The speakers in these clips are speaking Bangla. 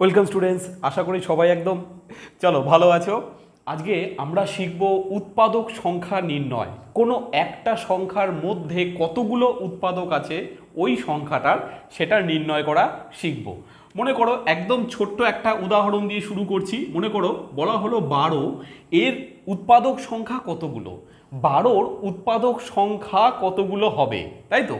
ওয়েলকাম স্টুডেন্টস আশা করি সবাই একদম চলো ভালো আছো আজকে আমরা শিখব উৎপাদক সংখ্যা নির্ণয় কোনো একটা সংখ্যার মধ্যে কতগুলো উৎপাদক আছে ওই সংখ্যাটার সেটা নির্ণয় করা শিখব মনে করো একদম ছোট্ট একটা উদাহরণ দিয়ে শুরু করছি মনে করো বলা হলো বারো এর উৎপাদক সংখ্যা কতগুলো বারোর উৎপাদক সংখ্যা কতগুলো হবে তাই তো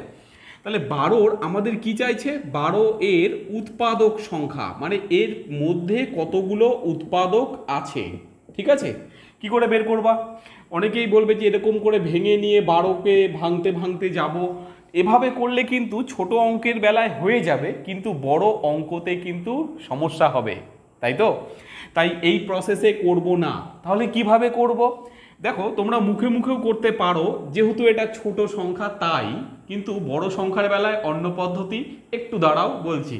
তাহলে বারোর আমাদের কি চাইছে বারো এর উৎপাদক সংখ্যা মানে এর মধ্যে কতগুলো উৎপাদক আছে ঠিক আছে কি করে বের করবা অনেকেই বলবে যে এরকম করে ভেঙে নিয়ে বারোকে ভাঙতে ভাঙতে যাব এভাবে করলে কিন্তু ছোট অঙ্কের বেলায় হয়ে যাবে কিন্তু বড় অঙ্কতে কিন্তু সমস্যা হবে তাই তো তাই এই প্রসেসে করব না তাহলে কিভাবে করব দেখো তোমরা মুখে মুখেও করতে পারো যেহেতু এটা ছোট সংখ্যা তাই কিন্তু বড় সংখ্যার বেলায় অন্য পদ্ধতি একটু দাঁড়াও বলছি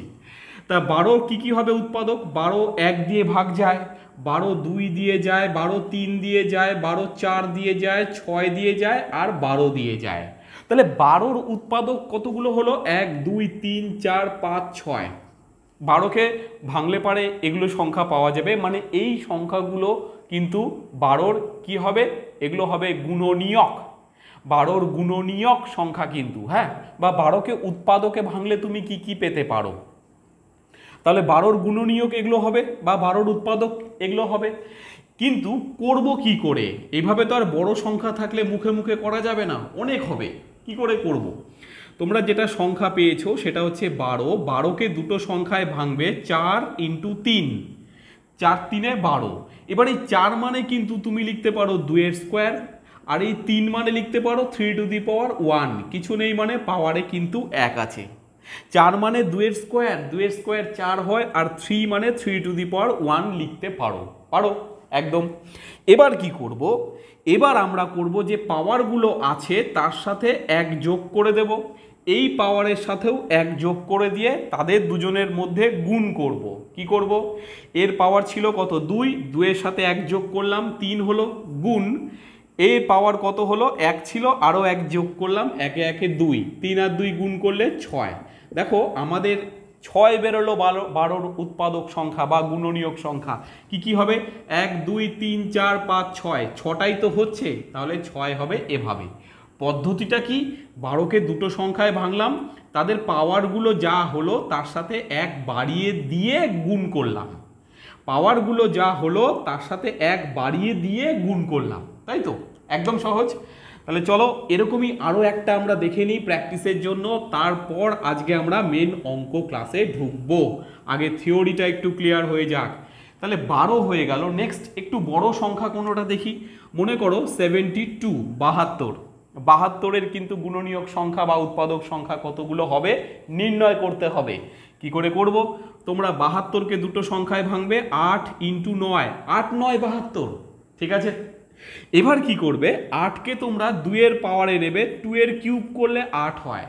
তা বারো কী কী হবে উৎপাদক বারো এক দিয়ে ভাগ যায় বারো দুই দিয়ে যায় বারো তিন দিয়ে যায় বারো চার দিয়ে যায় ছয় দিয়ে যায় আর বারো দিয়ে যায় তাহলে বারোর উৎপাদক কতগুলো হলো এক দুই তিন চার পাঁচ ছয় বারোকে ভাঙলে পারে এগুলো সংখ্যা পাওয়া যাবে মানে এই সংখ্যাগুলো কিন্তু বারোর কি হবে এগুলো হবে গুণনীয়ক বারোর গুণনীয়ক সংখ্যা কিন্তু হ্যাঁ বা বারোকে উৎপাদকে ভাঙলে তুমি কি কি পেতে পারো তাহলে বারোর গুণনীয়ক এগুলো হবে বা বারোর উৎপাদক এগুলো হবে কিন্তু করব কি করে এইভাবে তো আর বড় সংখ্যা থাকলে মুখে মুখে করা যাবে না অনেক হবে কি করে করব। তোমরা যেটা সংখ্যা পেয়েছো সেটা হচ্ছে বারো বারোকে দুটো সংখ্যায় ভাঙবে চার ইন্টু তিন চার তিনে বারো এবার এই চার মানে কিন্তু তুমি লিখতে পারো দুয়ের স্কোয়ার আর এই তিন মানে লিখতে পারো three to the power one কিছু নেই মানে পাওয়ারে কিন্তু এক আছে চার মানে দুয়ের স্কোয়ার দুয়ের স্কোয়ার চার হয় আর থ্রি মানে three to the power one লিখতে পারো পারো একদম এবার কি করব এবার আমরা করব যে পাওয়ারগুলো আছে তার সাথে এক যোগ করে দেব এই পাওয়ারের সাথেও এক যোগ করে দিয়ে তাদের দুজনের মধ্যে গুণ করব কি করব এর পাওয়ার ছিল কত দুই দুয়ের সাথে এক যোগ করলাম তিন হলো গুণ এর পাওয়ার কত হলো এক ছিল আরও এক যোগ করলাম একে একে দুই তিন আর দুই গুণ করলে ছয় দেখো আমাদের ছয় বেরোলো বারো বারোর উৎপাদক সংখ্যা বা গুণনীয়ক সংখ্যা কি কি হবে এক দুই তিন চার পাঁচ ছয় ছটাই তো হচ্ছে তাহলে ছয় হবে এভাবে পদ্ধতিটা কি বারোকে দুটো সংখ্যায় ভাঙলাম তাদের পাওয়ারগুলো যা হলো তার সাথে এক বাড়িয়ে দিয়ে গুণ করলাম পাওয়ারগুলো যা হলো তার সাথে এক বাড়িয়ে দিয়ে গুণ করলাম তাই তো একদম সহজ তাহলে চলো এরকমই আরও একটা আমরা দেখে নিই প্র্যাকটিসের জন্য তারপর আজকে আমরা মেন অঙ্ক ক্লাসে ঢুকবো আগে থিওরিটা একটু ক্লিয়ার হয়ে যাক তাহলে বারো হয়ে গেল নেক্সট একটু বড় সংখ্যা কোনোটা দেখি মনে করো সেভেন্টি টু বাহাত্তর বাহাত্তরের কিন্তু গুণনীয়ক সংখ্যা বা উৎপাদক সংখ্যা কতগুলো হবে নির্ণয় করতে হবে কি করে করব তোমরা বাহাত্তরকে দুটো সংখ্যায় ভাঙবে আট ইন্টু নয় আট নয় বাহাত্তর ঠিক আছে এবার কি করবে আটকে তোমরা দুয়ের পাওয়ারে নেবে টু এর কিউব করলে আট হয়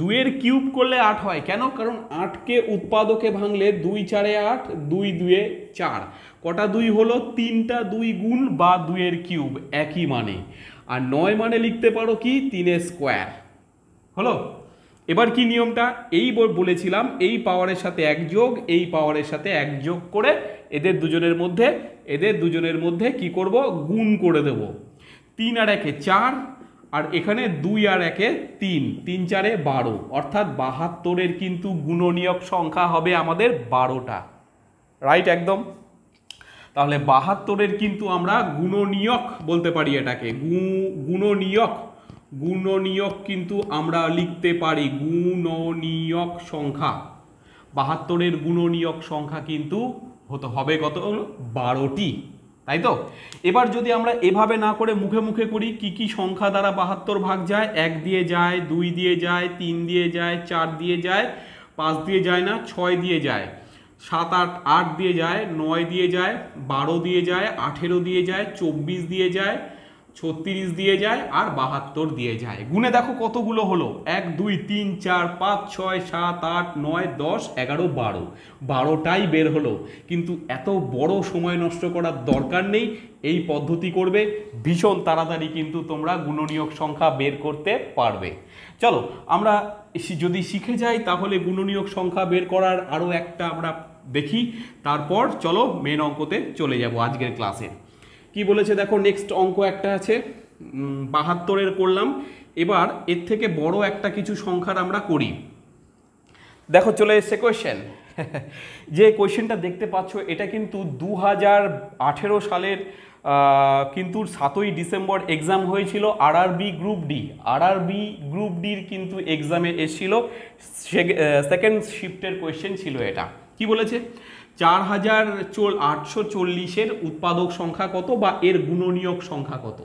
দুয়ের কিউব করলে আট হয় কেন কারণ আটকে উৎপাদকে ভাঙলে দুই চারে আট দুই দুয়ে চার কটা দুই হলো তিনটা দুই গুণ বা দুয়ের কিউব একই মানে আর নয় মানে লিখতে পারো কি তিনে স্কোয়ার হলো এবার কি নিয়মটা এই বলেছিলাম এই পাওয়ারের সাথে এক যোগ এই পাওয়ারের সাথে এক যোগ করে এদের দুজনের মধ্যে এদের দুজনের মধ্যে কি করব গুণ করে দেব তিন আর একে চার আর এখানে দুই আর একে তিন তিন চারে বারো অর্থাৎ বাহাত্তরের কিন্তু গুণনীয়ক সংখ্যা হবে আমাদের বারোটা রাইট একদম তাহলে বাহাত্তরের কিন্তু আমরা গুণনীয়ক বলতে পারি এটাকে গুণনীয়ক গুণনীয়ক কিন্তু আমরা লিখতে পারি গুণনীয়ক সংখ্যা বাহাত্তরের গুণনীয়ক সংখ্যা কিন্তু হতে হবে কত বারোটি তাই তো এবার যদি আমরা এভাবে না করে মুখে মুখে করি কি কি সংখ্যা দ্বারা বাহাত্তর ভাগ যায় এক দিয়ে যায় দুই দিয়ে যায় তিন দিয়ে যায় চার দিয়ে যায় পাঁচ দিয়ে যায় না ছয় দিয়ে যায় সাত আট আট দিয়ে যায় নয় দিয়ে যায় বারো দিয়ে যায় আঠেরো দিয়ে যায় চব্বিশ দিয়ে যায় ছত্রিশ দিয়ে যায় আর বাহাত্তর দিয়ে যায় গুনে দেখো কতগুলো হলো এক দুই তিন চার পাঁচ ছয় সাত আট নয় দশ এগারো বারো বারোটাই বের হলো কিন্তু এত বড় সময় নষ্ট করার দরকার নেই এই পদ্ধতি করবে ভীষণ তাড়াতাড়ি কিন্তু তোমরা গুণনীয়ক সংখ্যা বের করতে পারবে চলো আমরা যদি শিখে যাই তাহলে গুণনীয়ক সংখ্যা বের করার আরও একটা আমরা দেখি তারপর চলো মেন অঙ্কতে চলে যাব আজকের ক্লাসে কি বলেছে দেখো নেক্সট অঙ্ক একটা আছে বাহাত্তরের করলাম এবার এর থেকে বড় একটা কিছু সংখ্যার আমরা করি দেখো চলে এসছে কোয়েশ্চেন যে কোয়েশ্চেনটা দেখতে পাচ্ছ এটা কিন্তু দু হাজার আঠেরো সালের কিন্তু সাতই ডিসেম্বর এক্সাম হয়েছিল R R B group D RRB group ডির কিন্তু এক্সামে এসেছিল সেকেন্ড শিফটের কোয়েশ্চেন ছিল এটা কি বলেছে চার হাজার আটশো চল্লিশের উৎপাদক সংখ্যা কত বা এর গুণনীয়ক সংখ্যা কত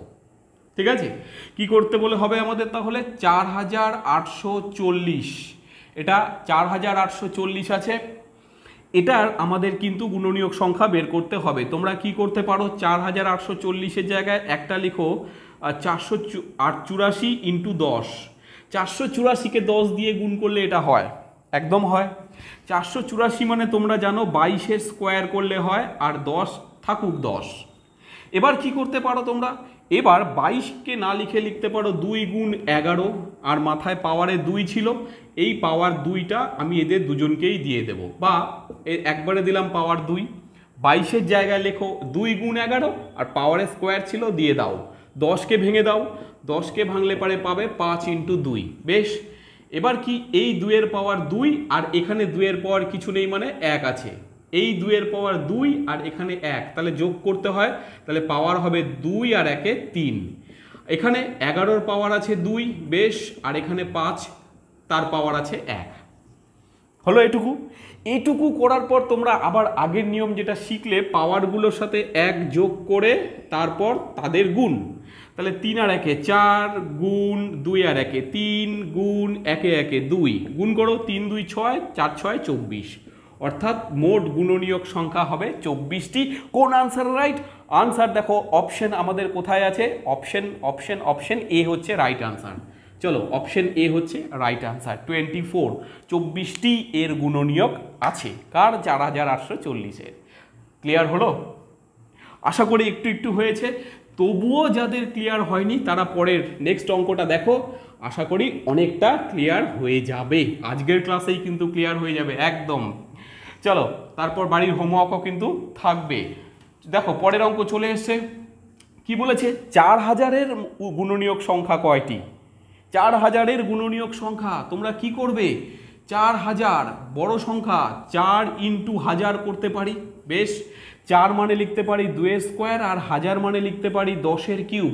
ঠিক আছে কি করতে বলে হবে আমাদের তাহলে চার হাজার আটশো চল্লিশ এটা চার হাজার আটশো চল্লিশ আছে এটার আমাদের কিন্তু গুণনীয়ক সংখ্যা বের করতে হবে তোমরা কি করতে পারো চার হাজার আটশো চল্লিশের জায়গায় একটা লিখো চারশো আট চুরাশি ইন্টু দশ চারশো চুরাশিকে দশ দিয়ে গুণ করলে এটা হয় একদম হয় চারশো চুরাশি মানে তোমরা জানো বাইশের স্কোয়ার করলে হয় আর দশ থাকুক দশ এবার কি করতে পারো তোমরা এবার বাইশকে না লিখে লিখতে পারো দুই গুণ এগারো আর মাথায় পাওয়ারে দুই ছিল এই পাওয়ার দুইটা আমি এদের দুজনকেই দিয়ে দেব বা একবারে দিলাম পাওয়ার দুই বাইশের জায়গায় লেখো দুই গুণ এগারো আর পাওয়ারে স্কোয়ার ছিল দিয়ে দাও দশকে ভেঙে দাও দশকে ভাঙলে পারে পাবে পাঁচ ইন্টু দুই বেশ এবার কি এই দুয়ের পাওয়ার দুই আর এখানে দুয়ের পাওয়ার কিছু নেই মানে এক আছে এই দুয়ের পাওয়ার দুই আর এখানে এক তাহলে যোগ করতে হয় তাহলে পাওয়ার হবে দুই আর একে তিন এখানে এগারোর পাওয়ার আছে দুই বেশ আর এখানে পাঁচ তার পাওয়ার আছে এক হলো এটুকু এটুকু করার পর তোমরা আবার আগের নিয়ম যেটা শিখলে পাওয়ারগুলোর সাথে এক যোগ করে তারপর তাদের গুণ তাহলে তিন আর একে চার গুণ দুই আর একে তিন গুণ একে একে দুই গুণ করো তিন দুই ছয় চার ছয় চব্বিশ অর্থাৎ মোট গুণনীয়ক সংখ্যা হবে চব্বিশটি কোন আনসার রাইট আনসার দেখো অপশন আমাদের কোথায় আছে অপশন অপশন অপশন এ হচ্ছে রাইট আনসার চলো অপশন এ হচ্ছে রাইট আনসার টোয়েন্টি ফোর চব্বিশটি এর গুণনীয়ক আছে কার চার হাজার আটশো চল্লিশের ক্লিয়ার হলো আশা করি একটু একটু হয়েছে তবুও যাদের ক্লিয়ার হয়নি তারা পরের নেক্সট অঙ্কটা দেখো আশা করি অনেকটা ক্লিয়ার হয়ে যাবে আজকের ক্লাসেই কিন্তু ক্লিয়ার হয়ে যাবে একদম চলো তারপর বাড়ির হোমওয়ার্কও কিন্তু থাকবে দেখো পরের অঙ্ক চলে এসছে কি বলেছে চার হাজারের গুণনীয়ক সংখ্যা কয়টি চার হাজারের গুণনীয়ক সংখ্যা তোমরা কি করবে চার হাজার বড় সংখ্যা চার ইন্টু হাজার করতে পারি বেশ চার মানে লিখতে পারি দুয়ের স্কোয়ার আর হাজার মানে লিখতে পারি দশের কিউব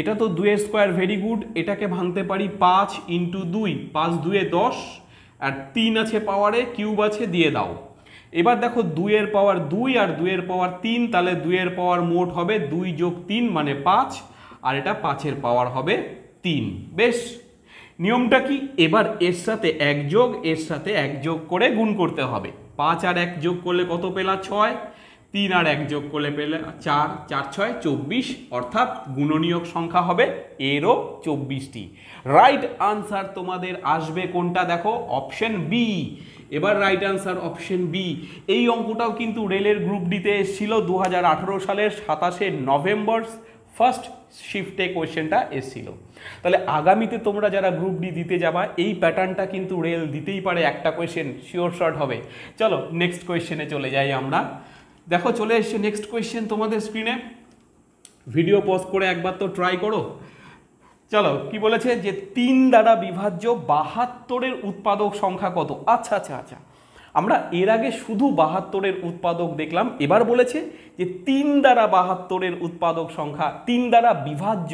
এটা তো দুয়ের স্কোয়ার ভেরি গুড এটাকে ভাঙতে পারি পাঁচ ইন্টু দুই পাঁচ দুয়ে দশ আর তিন আছে পাওয়ারে কিউব আছে দিয়ে দাও এবার দেখো দুইয়ের পাওয়ার দুই আর দুইয়ের পাওয়ার তিন তাহলে দুইয়ের পাওয়ার মোট হবে দুই যোগ তিন মানে পাঁচ আর এটা পাঁচের পাওয়ার হবে তিন বেশ নিয়মটা কি এবার এর সাথে এক যোগ এর সাথে এক যোগ করে গুণ করতে হবে পাঁচ আর এক যোগ করলে কত পেলা ছয় তিন আর এক যোগ করলে পেলে চার চার ছয় চব্বিশ অর্থাৎ গুণনীয়ক সংখ্যা হবে এরও চব্বিশটি রাইট আনসার তোমাদের আসবে কোনটা দেখো অপশন বি এবার রাইট আনসার অপশন বি এই অঙ্কটাও কিন্তু রেলের গ্রুপ ডিতে এসেছিল দু সালের সাতাশে নভেম্বর ফার্স্ট শিফটে কোয়েশ্চেনটা এসেছিল তাহলে আগামীতে তোমরা যারা গ্রুপ ডি দিতে যাবা এই প্যাটার্নটা কিন্তু রেল দিতেই পারে একটা কোয়েশ্চেন শিওর শর্ট হবে চলো নেক্সট কোয়েশ্চেনে চলে যাই আমরা দেখো চলে এসছে নেক্সট কোয়েশ্চেন তোমাদের স্ক্রিনে ভিডিও পজ করে একবার তো ট্রাই করো চলো কি বলেছে যে তিন দ্বারা বিভাজ্য বাহাত্তরের উৎপাদক সংখ্যা কত আচ্ছা আচ্ছা আচ্ছা আমরা এর আগে শুধু বাহাত্তরের উৎপাদক দেখলাম এবার বলেছে যে তিন দ্বারা বাহাত্তরের উৎপাদক সংখ্যা তিন দ্বারা বিভাজ্য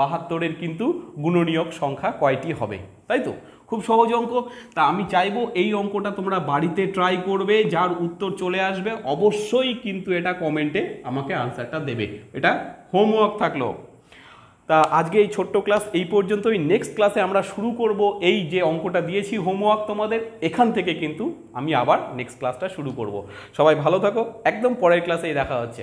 বাহাত্তরের কিন্তু গুণনীয়ক সংখ্যা কয়টি হবে তাই তো খুব সহজ অঙ্ক তা আমি চাইবো এই অঙ্কটা তোমরা বাড়িতে ট্রাই করবে যার উত্তর চলে আসবে অবশ্যই কিন্তু এটা কমেন্টে আমাকে আনসারটা দেবে এটা হোমওয়ার্ক থাকলো তা আজকে এই ছোট্ট ক্লাস এই পর্যন্তই নেক্সট ক্লাসে আমরা শুরু করব এই যে অঙ্কটা দিয়েছি হোমওয়ার্ক তোমাদের এখান থেকে কিন্তু আমি আবার নেক্সট ক্লাসটা শুরু করব সবাই ভালো থাকো একদম পরের ক্লাসেই দেখা হচ্ছে